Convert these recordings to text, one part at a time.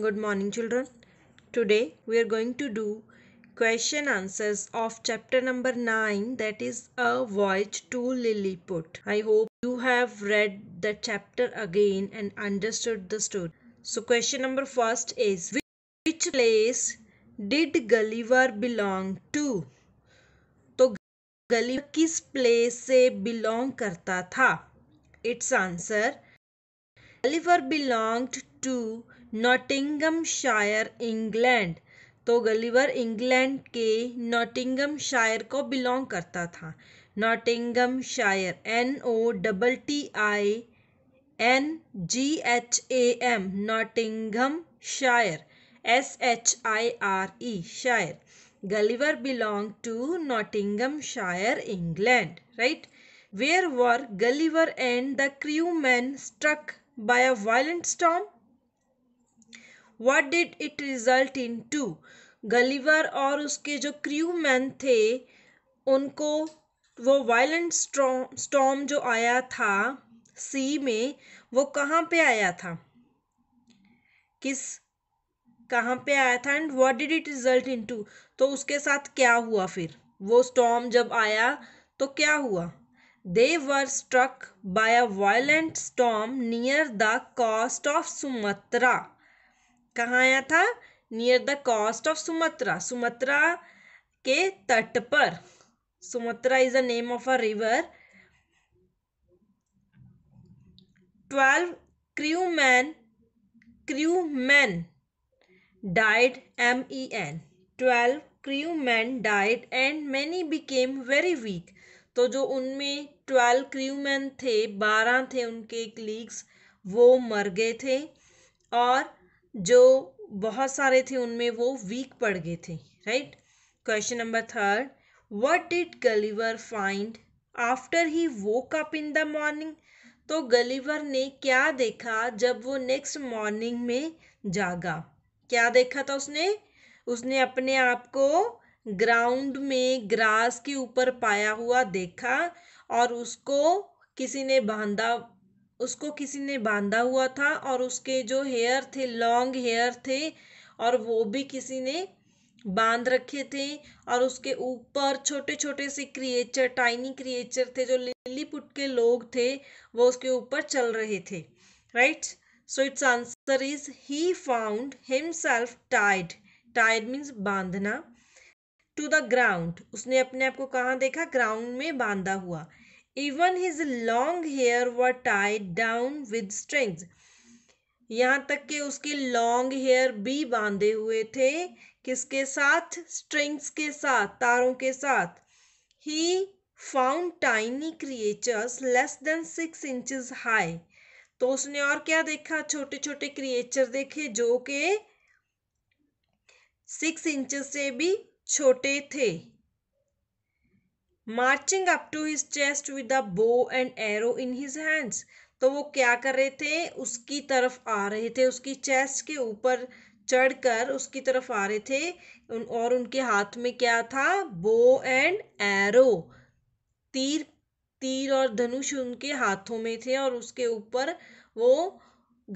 Good morning children. Today we are going to do question answers of chapter number 9 that is a voyage to Lilliput. I hope you have read the chapter again and understood the story. So question number first is which place did Gulliver belong to? तो Gulliver किस place से belong करता था Its answer. Gulliver belonged to shire England तो Gulliver England के shire को belong करता था shire N O double T I N G H A M Nottinghamshire S H I R E shire Gulliver belong to Nottinghamshire England right where were Gulliver and the crewmen struck by a violent storm? What did it result in to? Gulliver और उसके जो crew the unko wo violent storm storm jo aaya tha sea mein wo kahan pe aaya tha kis कहाँ पे आया था and what did it result in to तो उसके साथ क्या हुआ फिर वो स्टॉम जब आया तो क्या हुआ They were struck by a violent storm near the coast of Sumatra. कहाँ आया था near the coast of Sumatra Sumatra के तट पर Sumatra is the name of a river twelve crewmen crewmen died men 12 crewmen died and many became very weak तो जो उनमें twelve crewman थे बारह थे उनके क्लीग्स वो मर गए थे और जो बहुत सारे थे उनमें वो वीक पड़ गए थे right question number third what did Gulliver find after he woke up in the morning तो गलीवर ने क्या देखा जब वो नेक्स्ट मॉर्निंग में जागा क्या देखा था उसने उसने अपने आप को ग्राउंड में ग्रास के ऊपर पाया हुआ देखा और उसको किसी ने बांधा उसको किसी ने बांधा हुआ था और उसके जो हेयर थे लॉन्ग हेयर थे और वो भी किसी ने बांध रखे थे और उसके ऊपर छोटे छोटे से क्रिएचर टाइनी क्रिएचर थे जो लिली पुट के लोग थे वो उसके ऊपर चल रहे थे right so it's answer is he found himself tied tied means बांधना टू द ग्राउंड उसने अपने आप को कहाँ देखा ग्राउंड में बांधा हुआ even his long hair were tied down with strings यहाँ तक कि उसके लॉन्ग हेयर भी बांधे हुए थे किसके साथ स्ट्रिंग्स के साथ तारों के साथ he found tiny creatures less than six inches high तो उसने और क्या देखा छोटे छोटे क्रिएचर देखे जो के सिक्स इंच से भी छोटे थे marching up to his chest with a bow and arrow in his hands तो वो क्या कर रहे थे उसकी तरफ आ रहे थे उसकी चेस्ट के ऊपर चढ़कर उसकी तरफ आ रहे थे और उनके हाथ में क्या था बो एंड एरो तीर तीर और धनुष उनके हाथों में थे और उसके ऊपर वो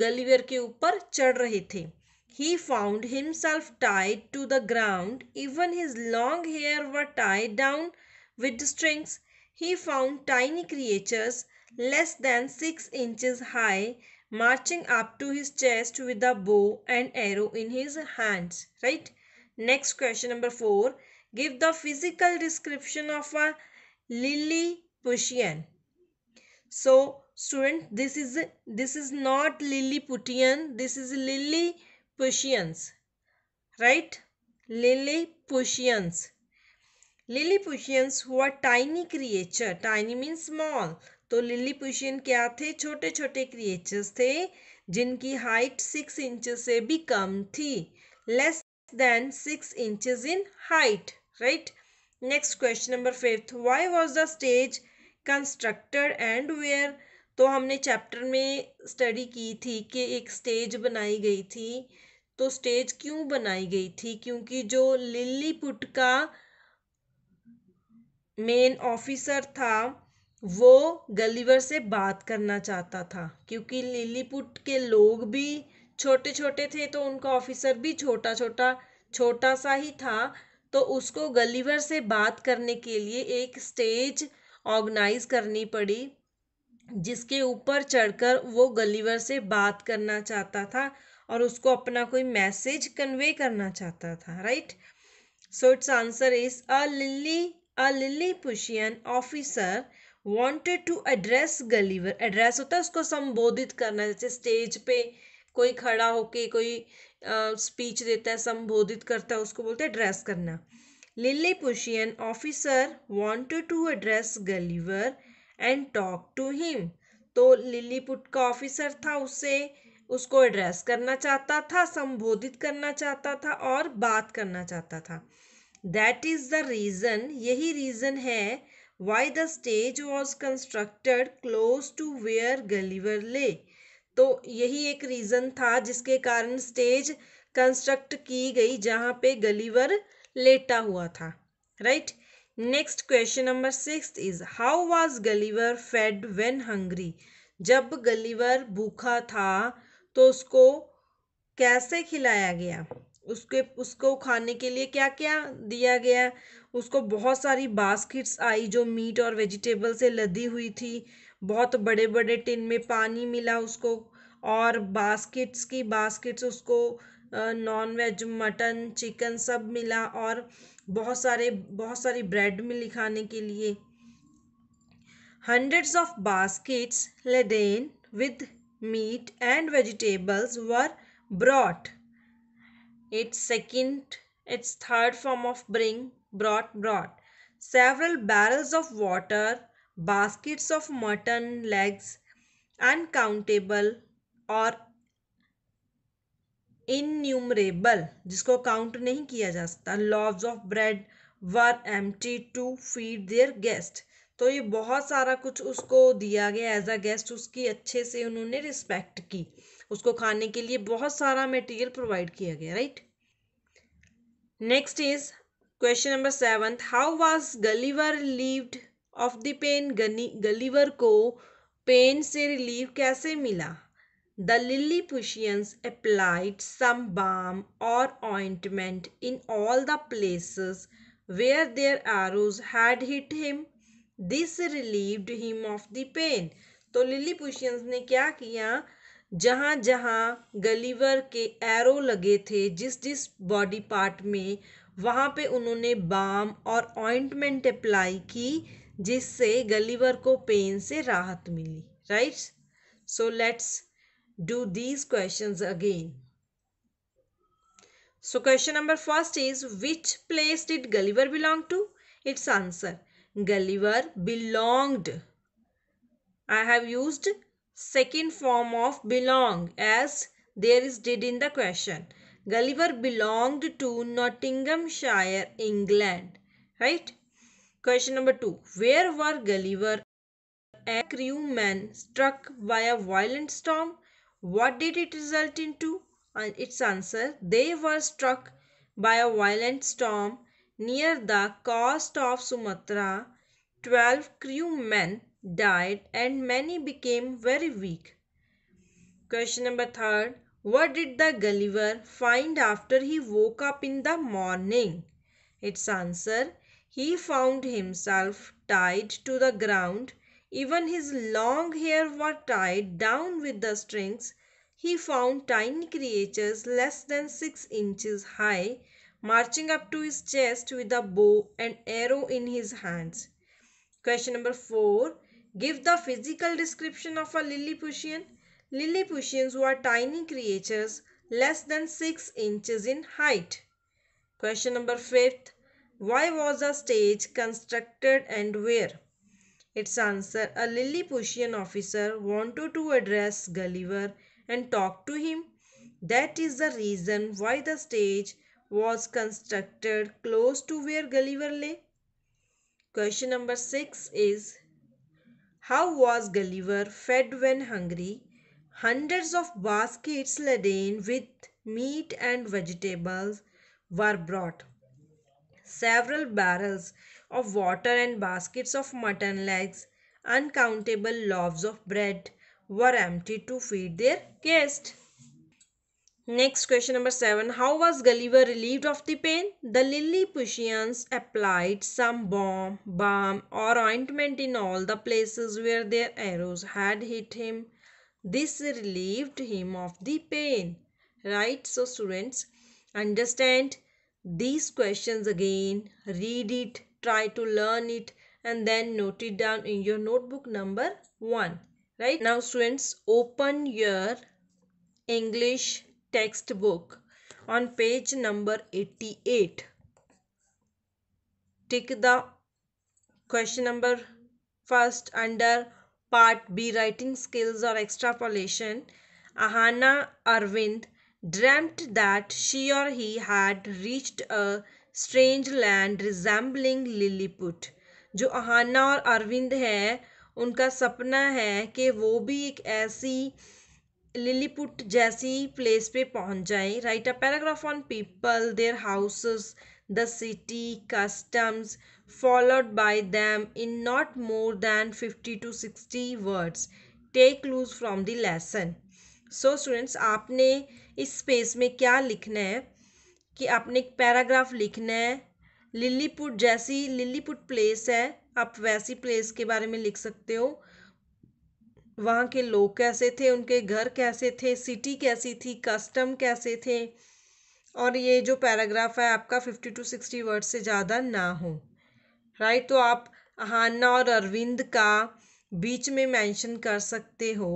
गलीवर के ऊपर चढ़ रहे थे He found himself tied to the ground. Even his long hair were tied down with strings. He found tiny creatures less than six inches high marching up to his chest with a bow and arrow in his hands. Right? Next question number four. Give the physical description of a Lilliputian. So, student, this is this is not Lilliputian. This is lily. Lilliputians right Lilliputians Lilliputians हुआ tiny creature tiny mean small तो लिली पुशियन क्या थे छोटे छोटे creatures थे जिनकी हाइट सिक्स इंच से भी कम थी less than six inches in height right next question number fifth why was the stage constructed and where तो हमने चैप्टर में स्टडी की थी कि एक स्टेज बनाई गई थी तो स्टेज क्यों बनाई गई थी क्योंकि जो लिली पुट का मेन ऑफिसर था वो गलीवर से बात करना चाहता था क्योंकि लिलीपुट के लोग भी छोटे छोटे थे तो उनका ऑफिसर भी छोटा छोटा छोटा सा ही था तो उसको गलीवर से बात करने के लिए एक स्टेज ऑर्गेनाइज करनी पड़ी जिसके ऊपर चढ़कर वो गलीवर से बात करना चाहता था और उसको अपना कोई मैसेज कन्वे करना चाहता था right so it's answer is a lily a Lilliputian officer wanted to address Gulliver address होता है उसको संबोधित करना जैसे स्टेज पे कोई खड़ा होके कोई स्पीच uh, देता है संबोधित करता है उसको बोलते हैं एड्रेस करना Lilliputian officer wanted to address Gulliver and talk to him तो लिलीपुट का ऑफिसर था उसे उसको एड्रेस करना चाहता था संबोधित करना चाहता था और बात करना चाहता था दैट इज़ द रीज़न यही रीज़न है why the stage was constructed close to where Gulliver lay तो यही एक रीज़न था जिसके कारण स्टेज कंस्ट्रक्ट की गई जहाँ पे गलीवर लेटा हुआ था right right? Next question number six is how was Gulliver fed when hungry जब गलीवर भूखा था तो उसको कैसे खिलाया गया उसके उसको खाने के लिए क्या क्या दिया गया उसको बहुत सारी बास्केट्स आई जो मीट और वेजिटेबल से लदी हुई थी बहुत बड़े बड़े टिन में पानी मिला उसको और बास्केट्स की बास्केट्स उसको नॉन वेज मटन चिकन सब मिला और बहुत सारे बहुत सारी ब्रेड मिली खाने के लिए hundreds of baskets laden with meat and vegetables were brought it's second it's third form of bring brought brought several barrels of water baskets of mutton legs uncountable और इन्यूमरेबल जिसको काउंट नहीं किया जा सकता loaves of bread were empty to feed their guest तो ये बहुत सारा कुछ उसको दिया गया एज अ गेस्ट उसकी अच्छे से उन्होंने रिस्पेक्ट की उसको खाने के लिए बहुत सारा मटेरियल प्रोवाइड किया गया right next is question number seven how was Gulliver relieved of the pain Gulliver को पेन से रिलीव कैसे मिला The Lilliputians applied some balm or ointment in all the places where their arrows had hit him. This relieved him of the pain. तो लिलीपुशियंस ने क्या किया जहाँ जहाँ गलीवर के एरो लगे थे जिस जिस बॉडी पार्ट में वहाँ पे उन्होंने बाम और ऑइंटमेंट अप्लाई की जिससे गलीवर को पेन से राहत मिली right so let's do these questions again. So question number first is which place did Gulliver belong to? Its answer Gulliver belonged. I have used second form of belong as there is did in the question. Gulliver belonged to Nottinghamshire, England. Right? Question number two. Where were Gulliver and crewmen struck by a violent storm? What did it result into? Uh, its answer, they were struck by a violent storm near the coast of Sumatra. Twelve crewmen died and many became very weak. Question number third. What did the Gulliver find after he woke up in the morning? Its answer, he found himself tied to the ground even his long hair was tied down with the strings. He found tiny creatures less than six inches high marching up to his chest with a bow and arrow in his hands. Question number 4. Give the physical description of a Lilliputian. Lilliputians were tiny creatures less than 6 inches in height. Question number 5. Why was a stage constructed and where? Its answer a Lilliputian officer wanted to address Gulliver and talk to him. That is the reason why the stage was constructed close to where Gulliver lay. Question number 6 is How was Gulliver fed when hungry? Hundreds of baskets laden with meat and vegetables were brought. Several barrels of water and baskets of mutton legs, uncountable loaves of bread were emptied to feed their guest. Next question number 7. How was Gulliver relieved of the pain? The Lilliputians applied some balm, balm or ointment in all the places where their arrows had hit him. This relieved him of the pain. Right? So students, understand these questions again. Read it try to learn it and then note it down in your notebook number 1 right now students open your english textbook on page number 88 take the question number first under part b writing skills or extrapolation ahana arvind dreamt that she or he had reached a strange land resembling Lilliput जो अहाना और अरविंद है उनका सपना है कि वो भी एक ऐसी लिलीपुट जैसी प्लेस पे पहुंच जाए right a paragraph on people their houses the city customs followed by them in not more than fifty to sixty words take clues from the lesson so students आपने इस स्पेस में क्या लिखना है कि आपने एक पैराग्राफ लिखना है लिलीपुट जैसी लिलीपुट प्लेस है आप वैसी प्लेस के बारे में लिख सकते हो वहाँ के लोग कैसे थे उनके घर कैसे थे सिटी कैसी थी कस्टम कैसे थे और ये जो पैराग्राफ है आपका फिफ्टी टू सिक्सटी वर्ड से ज़्यादा ना हो राइट तो आप हाना और अरविंद का बीच में मेंशन कर सकते हो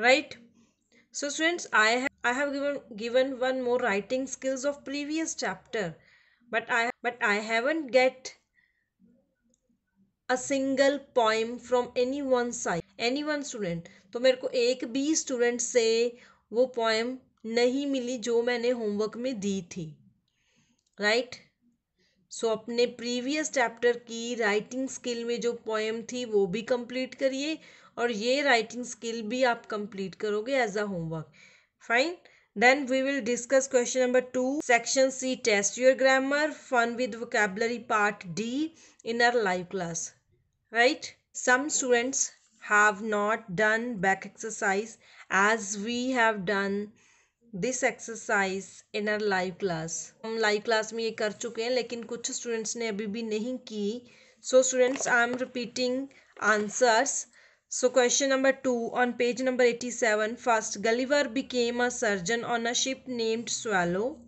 right so students I I have given given one more writing skills of previous chapter, but I but I haven't get a single poem from any one side any one student to मेरे को एक भी student से वो poem नहीं मिली जो मैंने homework में दी थी right? सो so, अपने प्रीवियस चैप्टर की राइटिंग स्किल में जो पोएम थी वो भी कंप्लीट करिए और ये राइटिंग स्किल भी आप कंप्लीट करोगे as a homework Fine. Then we will discuss question number 2, section C test your grammar, fun with vocabulary part D in our live class. Right? Some students have not done back exercise as we have done this exercise in our live class. हम live class में ये कर चुके हैं लेकिन कुछ students ने अभी भी नहीं की so students I am repeating answers so question number 2 on page number 87 first Gulliver became a surgeon on a ship named Swallow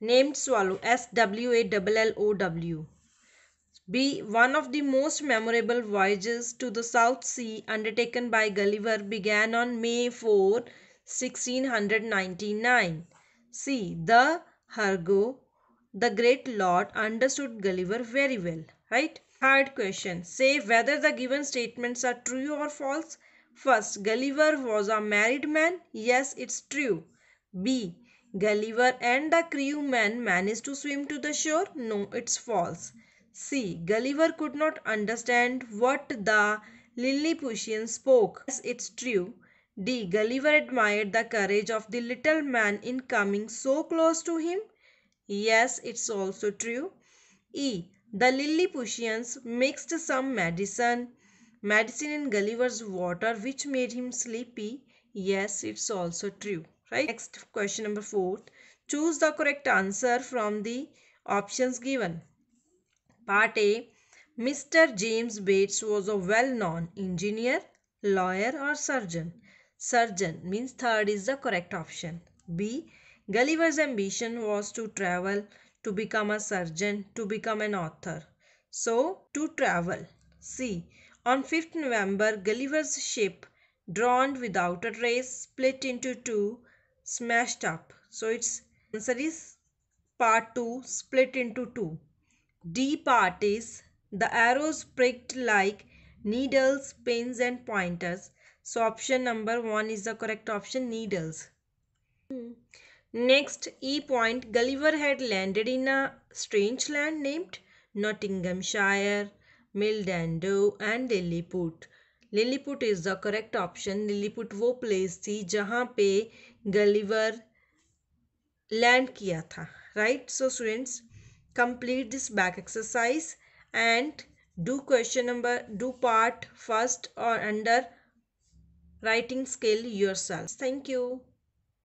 named Swallow S W A L L O W B one of the most memorable voyages to the South Sea undertaken by Gulliver began on May 4 1699 C the Hargo the great lord understood Gulliver very well right Hard question. Say whether the given statements are true or false. First, Gulliver was a married man. Yes, it's true. B. Gulliver and the crewman managed to swim to the shore. No, it's false. C. Gulliver could not understand what the Lilliputian spoke. Yes, it's true. D. Gulliver admired the courage of the little man in coming so close to him. Yes, it's also true. E. The Lilliputians mixed some medicine, medicine in Gulliver's water which made him sleepy. Yes, it's also true, right? Next question number 4. Choose the correct answer from the options given. Part A. Mr. James Bates was a well-known engineer, lawyer or surgeon. Surgeon means third is the correct option. B. Gulliver's ambition was to travel to become a surgeon, to become an author. So, to travel. C. On 5th November, Gulliver's ship, drawn without a trace, split into two, smashed up. So, its answer is part 2, split into two. D part is the arrows pricked like needles, pins, and pointers. So, option number 1 is the correct option needles. Hmm. Next, E point Gulliver had landed in a strange land named Nottinghamshire, Mildando and Lilliput. Lilliput is the correct option. Lilliput wo place thi jahan Gulliver land kiya Right? So students, complete this back exercise and do question number, do part first or under writing skill yourself. Thank you.